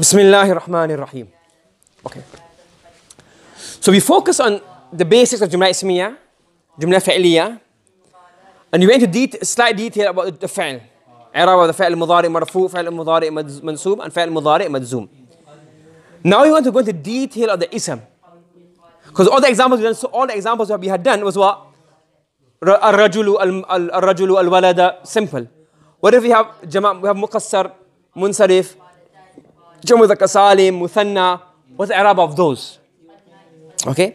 Bismillahir Rahmanir Rahim. Okay. So we focus on the basics of Jumla Ismiya, Jumla Fa'liya, and you went into slight detail about the fa'l. I'rab the fa'l mudari marfu, fa'l mudari mansub, and fa'l mudari madzum. Now you want to go into detail of the ism. Because all the examples done, so all the examples that we had done was what? الرجل الرجل الولد simple. What if we have جمع, we have مقصر, منصرف, جمع ذكر سالم مثنى what's the Arab of those okay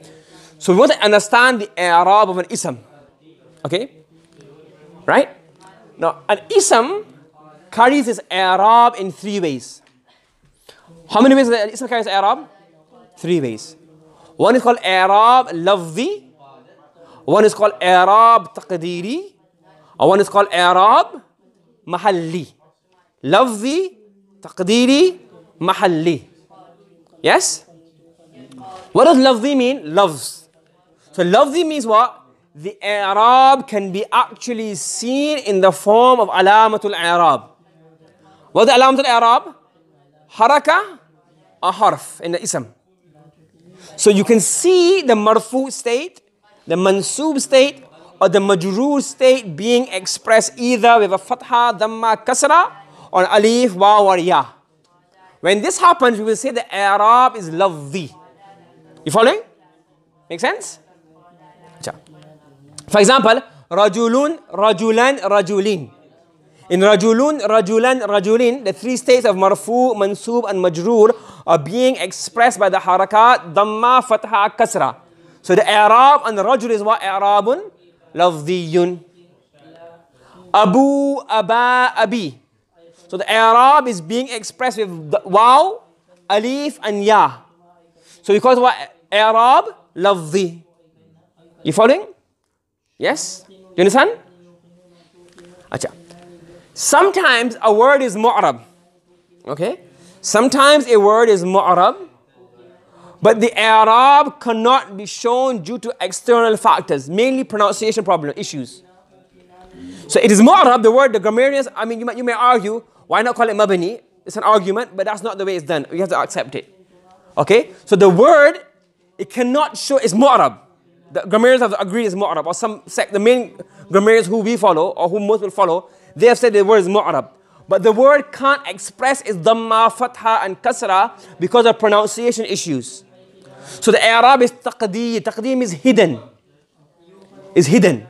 so we want to understand the Arab of an ism okay right now an ism carries its Arab in three ways how many ways an ism carries Arab? three ways one is called Arab lafzi one is called Arab taqdiri and one is called Arab mahalli lafzi taqdiri mahalli. Yes? What does lafzi mean? Loves. So lafzi means what? The Arab can be actually seen in the form of alamatul i'rab. What is alamatul Arab? Haraka or harf in the ism. So you can see the marfu state, the mansub state, or the majroor state being expressed either with a fatha, dhamma, kasra, or alif, waw, or ya. When this happens, we will say the Arab is lovely. You following? Make sense? For example, Rajulun, Rajulan, Rajulin. In Rajulun, Rajulan, Rajulin, the three states of Marfu, Mansub, and Majrur are being expressed by the harakat, Dhamma, Fatha, Kasra. So the Arab and the Rajul is what? Arabun, Lavdiyun. Abu, Aba, Abi. So the Arab is being expressed with waw, wow, alif, and ya. So we call it what? love lafzi. You following? Yes? You understand? Acha. Sometimes a word is mu'rab. Okay? Sometimes a word is mu'rab. But the Arab cannot be shown due to external factors, mainly pronunciation problem issues. So it is mu'rab, the word, the grammarians, I mean, you may, you may argue, why not call it mabani? It's an argument, but that's not the way it's done. You have to accept it. Okay? So the word, it cannot show, it's mu'rab. The grammarians have agreed it's mu'rab. Or some sect, the main grammarians who we follow, or who most will follow, they have said the word is mu'rab. But the word can't express its dhamma, fatha, and kasra because of pronunciation issues. So the Arab is taqdi. Taqdi is hidden. Is hidden.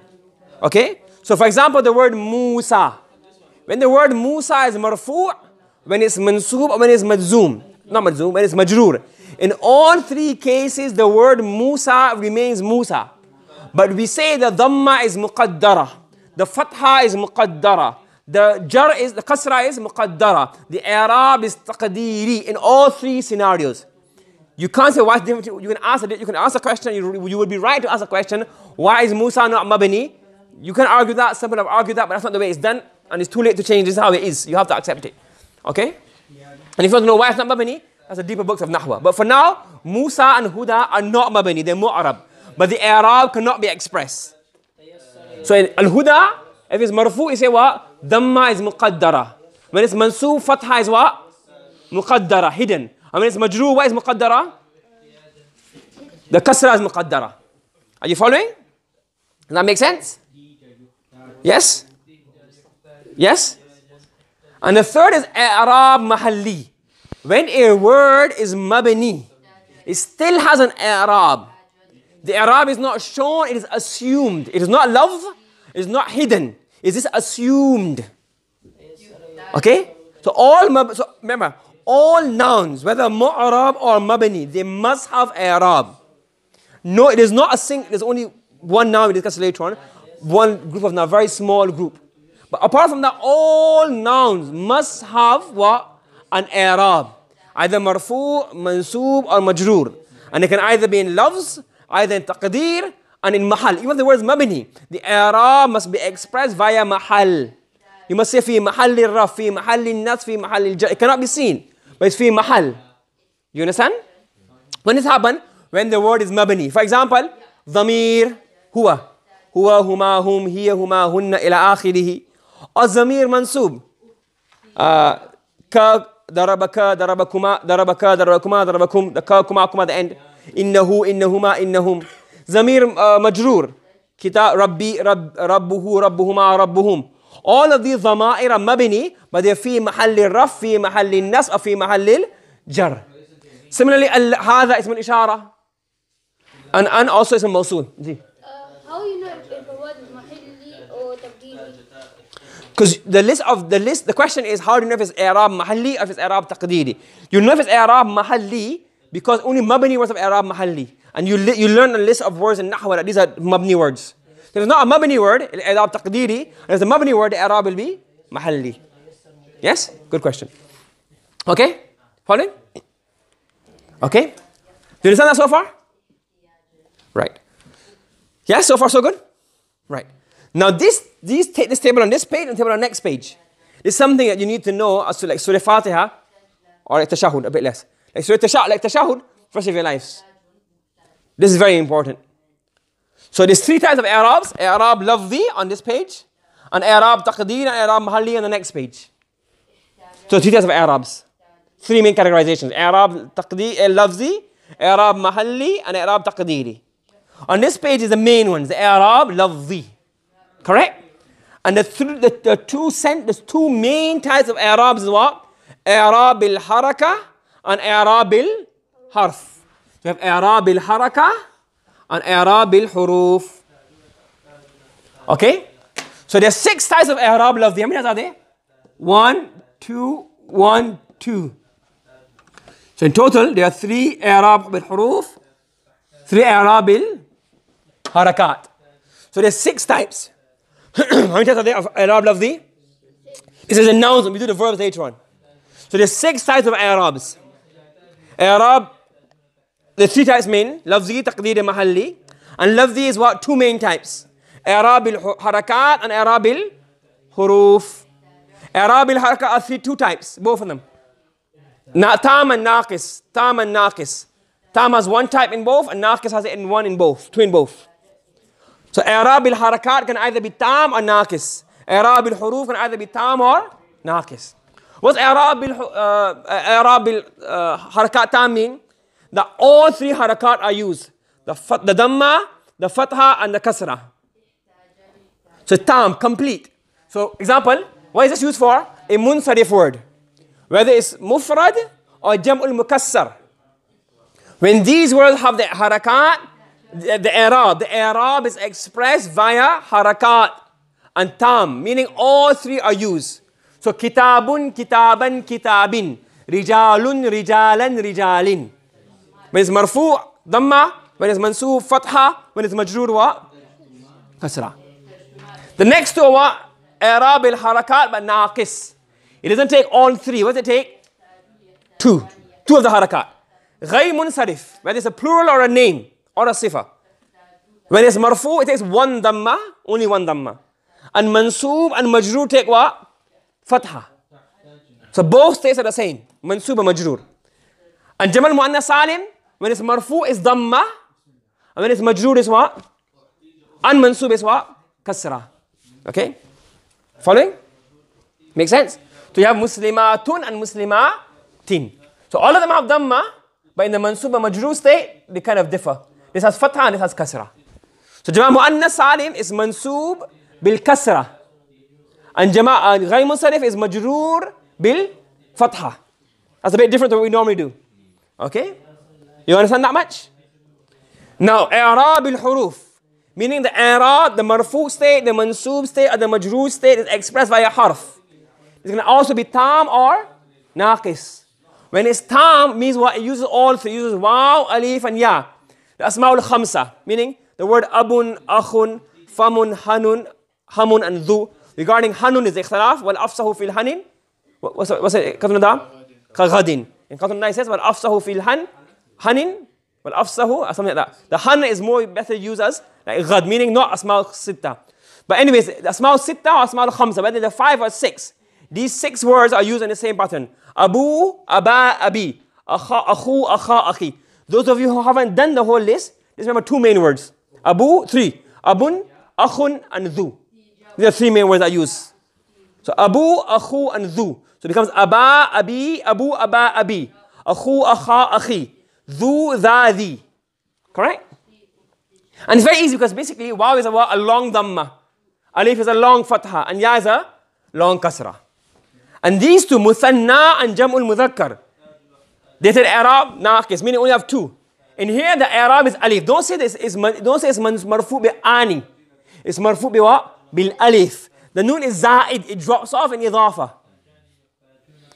Okay? So for example, the word Musa. When the word Musa is marfu', when it's mansub, or when it's madzum, Not madzum, when it's majrur. In all three cases, the word Musa remains Musa. But we say the Dhamma is Muqaddara. The Fatha is Muqaddara. The Jar is, the Kasra is Muqaddara. The Arab is Taqdiri in all three scenarios. You can't say what's different. You can ask, you can ask a question. You, you would be right to ask a question. Why is Musa not Mabani? You can argue that, some people have argued that, but that's not the way it's done, and it's too late to change. This is how it is. You have to accept it. Okay? And if you want to know why it's not Mabani, that's the deeper books of Nahwa. But for now, Musa and Huda are not Mabani, they're Mu'arab. But the Arab cannot be expressed. So in Al Huda, if it's Marfu, you say what? Dhamma is Muqaddara. When it's mansu, Fatha is what? Muqaddara, hidden. And when it's Majru, what is Muqaddara? The Kasra is Muqaddara. Are you following? Does that make sense? Yes? Yes? And the third is i'rab mahalli. When a word is mabni, it still has an i'rab. The i'rab is not shown, it is assumed. It is not love, it is not hidden. It is assumed. Okay? So all mab- so remember, all nouns, whether mu'rab or mabni, they must have i'rab. No, it is not a sing. There's only one noun we discuss later on. One group of now very small group. But apart from that, all nouns must have what? An i'rab. Either marfu, mansub, or majroor. And it can either be in loves, either in taqdeer, and in mahal. Even the words mabini. the i'rab must be expressed via mahal. You must say في محل الرف, في محل النص, في محل It cannot be seen, but it's في محل. You understand? When this happens, When the word is mabini. For example, ضمير هو هو هما هم هي هما هن إلى آخره الضمير منصوب آه ك ضربك ضربكما ضربك ضربكما ضربكم كاكما كما the اند إنه إنهما إنهم ضمير آه، مجرور كتاب ربي رب ربه ربهما ربهم all of these ضمائر مبني but they're في محل الرف في محل النص في محل الجر similarly هذا اسم الإشارة and and also اسم موصول جي Because the list of the list, the question is how do you know if it's Arab, mahalli or if it's Arab taqdiri? You know if it's Arab mahalli because only mabni words of Arab mahalli. And you, you learn a list of words in nahwa that these are mabni words. There's if it's not a mabni word, i'rab taqdiri. And if it's a mabni word, the Arab will be mahalli. Yes? Good question. Okay? Following? Okay? Do you understand that so far? Right. Yes, yeah, so far so good? Right. Now, this, these, take this table on this page and table on the next page. is something that you need to know as to like Surah Fatiha or like Tashahud, a bit less. Like Surah Tashahud, like Tashahud, first of your lives. This is very important. So there's three types of Arabs. Arab lafzi on this page, and Arab taqdeer and Arab mahalli on the next page. So three types of Arabs. Three main categorizations. Arab love eh, lafzi, Arab mahalli, and Arab taqdeeri. On this page is the main ones. Arab lafzi. Correct? And the, th- the, the two the two main types of Arabs is what? Arab al haraka and Arab al harf. You have Arab al haraka and Arab al huruf. Okay? So there's six types of Arab love. How many are there? One, two, one, two. So in total, there are three Arab al huruf, three Arab al harakat. So there's six types. How many times are there of Arab lafzi? It says nouns, we do the verbs later on. So there's six types of Arabs. Arab, the three types main, lafzi, taqdeer, mahalli. And lafzi is what? Two main types. Arab al-harakat and Arab al-huruf. Arab al-harakat are three, two types, both of them. tam and naqis, tam and naqis. Tam has one type in both and naqis has it in one in both, two in both. So إعراب الحركات can either be tam or ناقص. إعراب الحروف can either be tam or ناقص. What's إعراب الح... uh, إعراب الحركات tam mean? That all three harakat are used. The, damma, the the Fatha and the Kasra. So tam, complete. So example, what is this used for? A munsarif word. Whether it's mufrad or jam'ul mukassar. When these words have the harakat, the, Arab, The Arab is expressed via harakat and tam, meaning all three are used. So kitabun, kitaban, kitabin. Rijalun, rijalan, rijalin. When it's marfu, dhamma. When it's mansu, fatha. When it's majroor, wa? Kasra. The next two wa? Arab al-harakat, but naqis. It doesn't take all three. What does it take? Two. Two of the harakat. Ghaymun sarif. Whether it's a plural or a name or a sifa. When it's marfu, it takes one dhamma, only one dhamma. And mansub and majrur take what? Fatha. So both states are the same. Mansub and majrur. And Jamal Mu'anna Salim, when it's marfu, is dhamma. And when it's majrur, is what? And mansub is what? Kasra. Okay? Following? Make sense? So you have muslimatun and muslimatin. So all of them have dhamma, but in the mansub and majrur state, they kind of differ. This has fatha and this has kasra. So Jama Mu'annas Salim is mansub bil kasra. And Jama Ghayr salif is majroor bil fatha. That's a bit different than what we normally do. Okay? You understand that much? Now, i'rab bil huruf. Meaning the i'rab, the marfu state, the mansub state, or the majroor state is expressed via harf. It's going to also be tam or naqis. When it's tam, means what it uses all three. It uses waw, alif, and ya. The Asma'ul Khamsa, meaning the word Abun, Akhun, Famun, Hanun, Hamun, and Dhu. Regarding Hanun is the ikhtilaf, wal afsahu fil hanin. What's it? What's it? Kaghadin. In Qatun says, wal afsahu fil han, hanin, wal afsahu, or something like that. The han is more better used as like ghad, meaning not Asma'ul Sitta. But anyways, Asma'ul Sitta or Asma'ul Khamsa, whether they're five or six, these six words are used in the same pattern. Abu, Aba, Abi. Akha, Akhu, Akha, Akhi. Those of you who haven't done the whole list, just remember two main words. Abu, three. Abun, akhun, and Zu. These are three main words I use. So Abu, Akhu, and Zu. So it becomes Aba, Abi, Abu, Aba, Abi. Akhu, Akha, Akhi. Zu, Tha, Thi. Correct? And it's very easy because basically Waw is a, a long Dhamma. Alif is a long Fatha. And Ya is a long Kasra. And these two, Muthanna and Jam'ul Mudhakkar. They said Arab naqis, meaning only have two. And here, the Arab is alif. Don't say this is don't say it's marfu bi ani. It's marfu bi what? Bil alif. The noon is zaid. It drops off in idafa.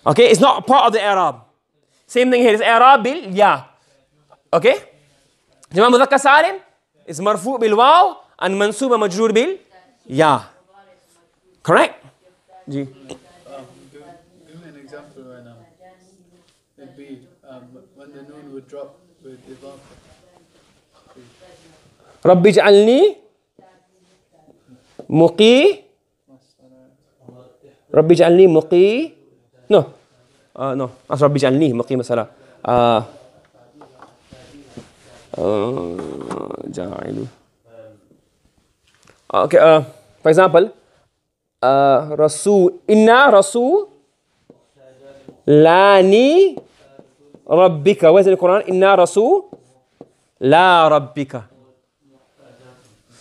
Okay, it's not part of the Arab. Same thing here. It's Arab bil ya. Okay. جماعة مذكر سالم is مرفوع بالواو and منصوب مجرور بال يا correct رب اجعلني مقي رب اجعلني مقي نو آه نو أصلا رب اجعلني مقي مثلا آه جاعل اوكي آه for example آه رسول إنا رسول لاني ربك Where's in the Quran? لَا رَبِّكَ la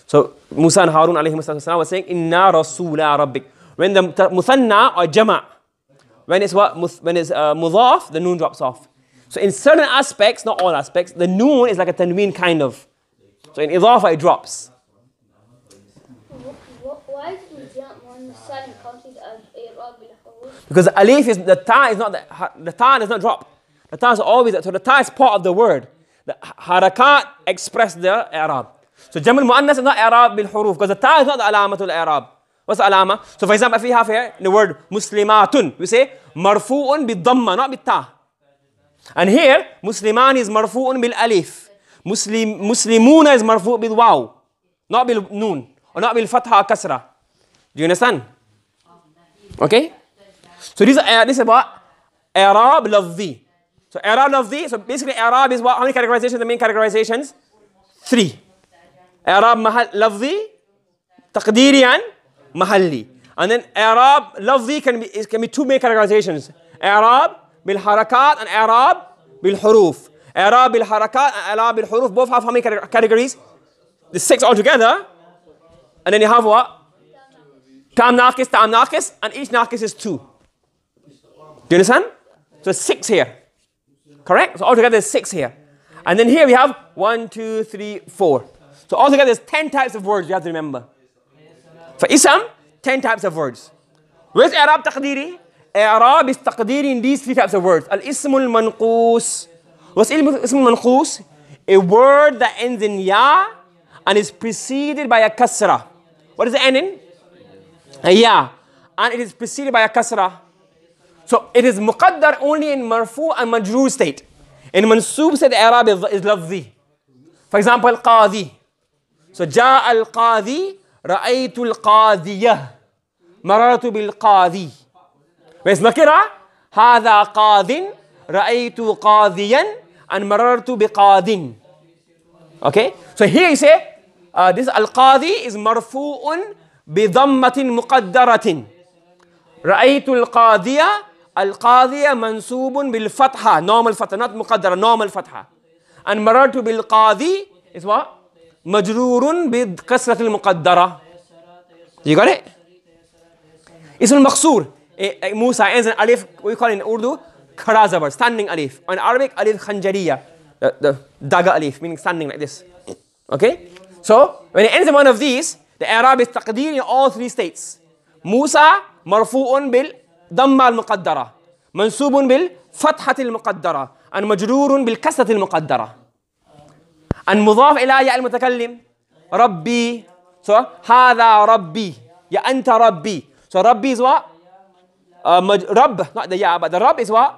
So Musa and Harun alayhi was saying Inna rasula rabbik. When the musanna or jama' when it's what when it's uh, mudaf, the noon drops off. So in certain aspects, not all aspects, the noon is like a tanween kind of. So in idafa it drops. Why Because the alif is the ta is not the, the ta does not drop. Rata is always, so rata is part of the word. The harakat express the arab. So jamal muannas is not arab bil huruf because the ta is not the alamatul arab. What's the alama? So for example, if we have here the word muslimatun, we say marfu'un bi dhamma, not bi ta. And here, musliman is marfu'un bil alif. Muslim, muslimuna is marfu' bil waw, not bil noon, or not bil fatha kasra. Do you understand? Okay? So this uh, this is about arab lafzi. So Arab of so basically Arab is what, how many categorizations, the main categorizations? Three. Arab lafzi, mahalli. And then Arab lafzi can be, can be two main categorizations. Arab bil harakat and Arab bil huruf. Arab bil harakat and Arab bil huruf both have how many categories? The six altogether. And then you have what? Tam naqis, tam naqis, and each naqis is two. Do you understand? So six here. Correct? So altogether there's six here. And then here we have one, two, three, four. So altogether there's ten types of words you have to remember. For ism, ten types of words. Where's Arab taqdiri? Arab is taqdiri in these three types of words. Al-ism manqus What's ism manqus A word that ends in ya and is preceded by a kasra. What does it end in? A ya. And it is preceded by a kasra. So it is muqaddar only in marfu and majrur state. In mansub said the Arab is, is lafzi. For example, qadi. So ja al qadi, ra'aytu al qadiyah, mararatu bil qadi. Whereas nakira, هذا qadin, ra'aytu qadiyan, and mararatu bi qadin. Okay? So here you say, uh, this al-qadi is marfu'un bi dhammatin muqaddaratin. رأيت القاضية القاضية منسوب بالفتحة normal فتحة not مقدرة normal فتحة أن مررت بالقاضي is what مجرور بكسرة المقدرة you got it اسم المقصور موسى انزل ألف we call in Urdu khara zabar standing alif in Arabic alif khanjariya the, the daga alif meaning standing like this okay so when it ends in one of these the Arab is taqdeer in all three states Musa marfu'un bil ضمة المقدرة منسوب بالفتحة المقدرة أن مجرور بالكسرة المقدرة أن مضاف إلى يا المتكلم ربي سو هذا ربي يا أنت ربي سو ربي is what آه، رب يا but رب is what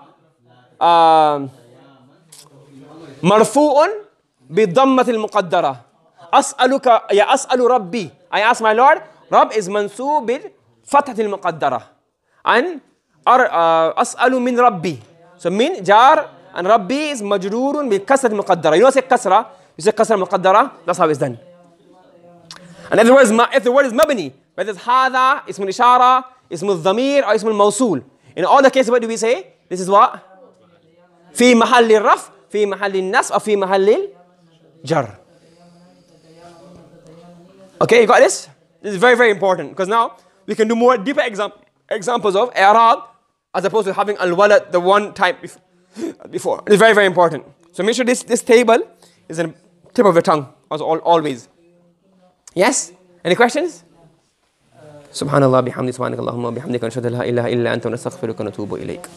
مرفوع بالضمة المقدرة أسألك يا أسأل ربي I ask my Lord رب is منسوب بالفتحة المقدرة عن أسأل من ربي so من جار عن ربي is مجرور بكسرة مقدرة you know say كسرة you say كسرة مقدرة that's how it's done and if the word is, if the word is مبني whether it's هذا اسم الإشارة اسم الضمير أو اسم الموصول in all the cases what do we say this is what في محل الرف في محل النصب أو في محل الجر okay you got this this is very very important because now we can do more deeper example examples of i'rab as opposed to having al-walad, the one type before. It's very, very important. So make sure this, this table is in the tip of your tongue, as all, always. Yes? Any questions? سبحان الله بحمده سبحانك اللهم وبحمدك نشهد لا إله إلا أنت ونستغفرك ونتوب إليك